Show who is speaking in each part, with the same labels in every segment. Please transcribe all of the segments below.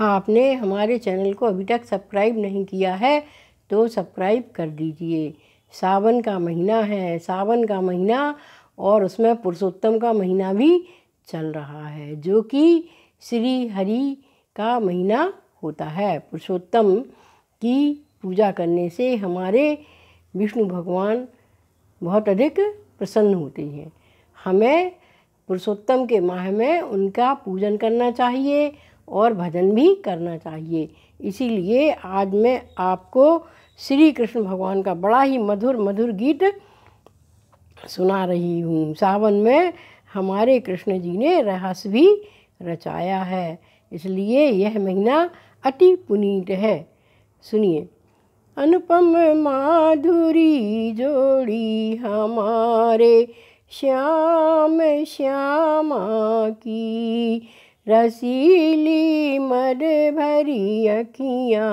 Speaker 1: आपने हमारे चैनल को अभी तक सब्सक्राइब नहीं किया है तो सब्सक्राइब कर दीजिए सावन का महीना है सावन का महीना और उसमें पुरुषोत्तम का महीना भी चल रहा है जो कि श्री हरि का महीना होता है पुरुषोत्तम की पूजा करने से हमारे विष्णु भगवान बहुत अधिक प्रसन्न होते हैं हमें पुरुषोत्तम के माह में उनका पूजन करना चाहिए और भजन भी करना चाहिए इसीलिए आज मैं आपको श्री कृष्ण भगवान का बड़ा ही मधुर मधुर गीत सुना रही हूँ सावन में हमारे कृष्ण जी ने रहस्य भी रचाया है इसलिए यह महीना अति पुनीत है सुनिए अनुपम माधुरी जोड़ी हमारे श्याम श्यामा की रसीली मर भरी अखियाँ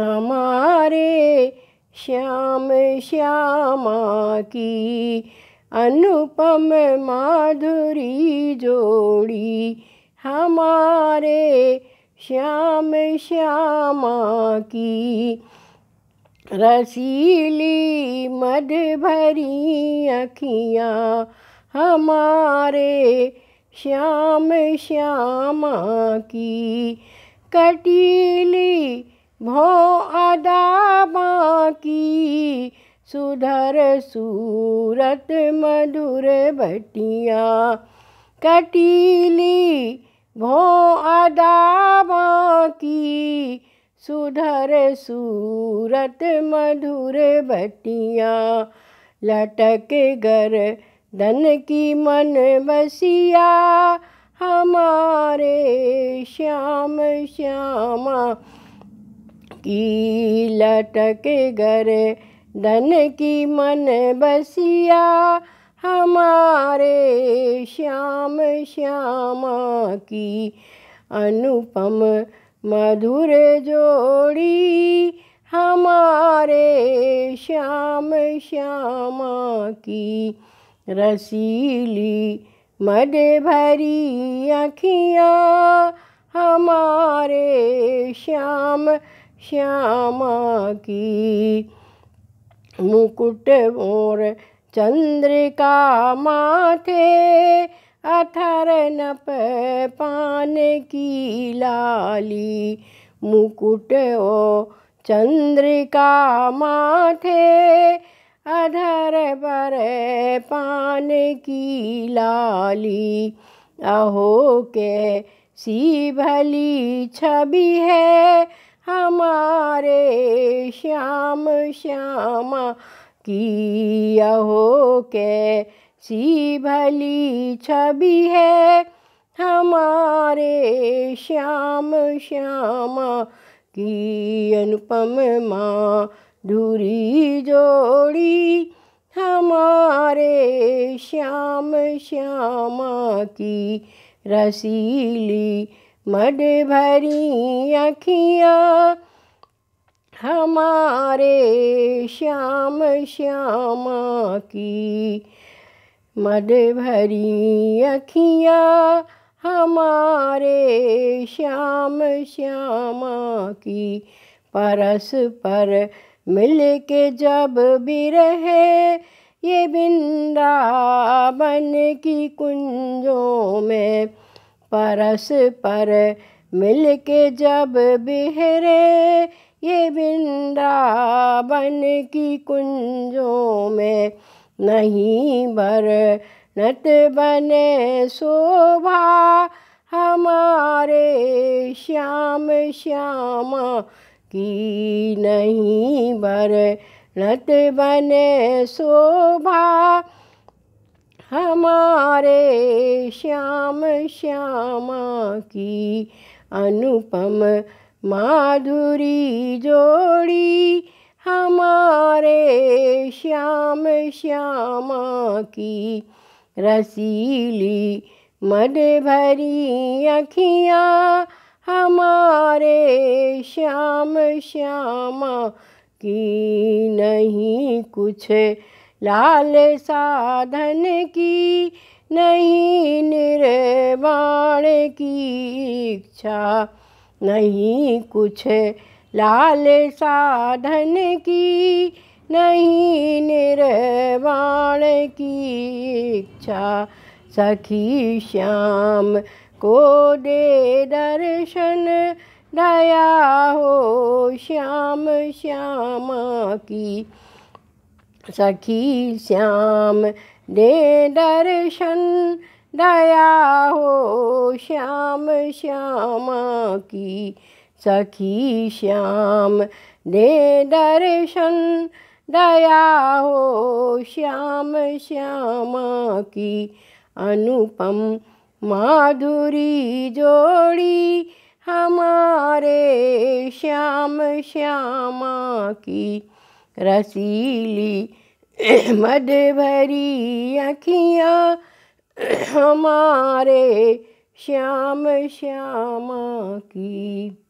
Speaker 1: हमारे श्याम श्यामा की अनुपम माधुरी जोड़ी हमारे श्याम श्यामा की रसीली मध भरी अखियाँ हमारे श्याम श्यामा की कटीली भो अदाबा की सुधर सूरत मधुर बटिया कटीली भो अदाबा की सुधर सूरत मधुर बटिया लटक गर धन की मन बसिया हमारे श्याम श्यामा की लटक गर धन की मन बसिया हमारे श्याम श्यामा की अनुपम मधुर जोड़ी हमारे श्याम श्यामा की रसीली मद भरी अखियाँ हमारे श्याम श्यामा की मुकुट और चंद्रिका माथे अथर नप पान की लाली मुकुट ओ चंद्रिका माथे अधर पर पान की लाली अहो के सी भली छवि है हमारे श्याम श्यामा की अहो के सी भली छवि है हमारे श्याम श्यामा की अनुपम माँ धुरी जोड़ी हमारे श्याम श्यामा की रसीली मड भरी अखियाँ हमारे श्याम श्यामा की मड भरी अखियाँ हमारे श्याम श्यामा की परस पर मिल के जब भी रहे ये बन की कुंजों में परस पर मिल के जब बिहरे ये बन की कुंजों में नहीं भर नत बने शोभा हमारे श्याम श्यामा की नहीं बर लत बने शोभा हमारे श्याम श्यामा की अनुपम माधुरी जोड़ी हमारे श्याम श्यामा की रसीली मद भरी अखियाँ हमारे श्याम श्यामा की नहीं कुछ लाल साधन की नहीं निर्वाण की इच्छा नहीं कुछ लाल साधन की नहीं निर्वाण की इच्छा सखी श्याम को दे दर्शन दया हो श्याम श्यामा की सखी श्याम दे दर्शन दया हो श्याम श्यामा की सखी श्याम दे दर्शन दया हो श्याम श्यामा की अनुपम माधुरी जोड़ी हमारे श्याम श्यामा की रसीली मद भरी अखियाँ हमारे श्याम श्यामा की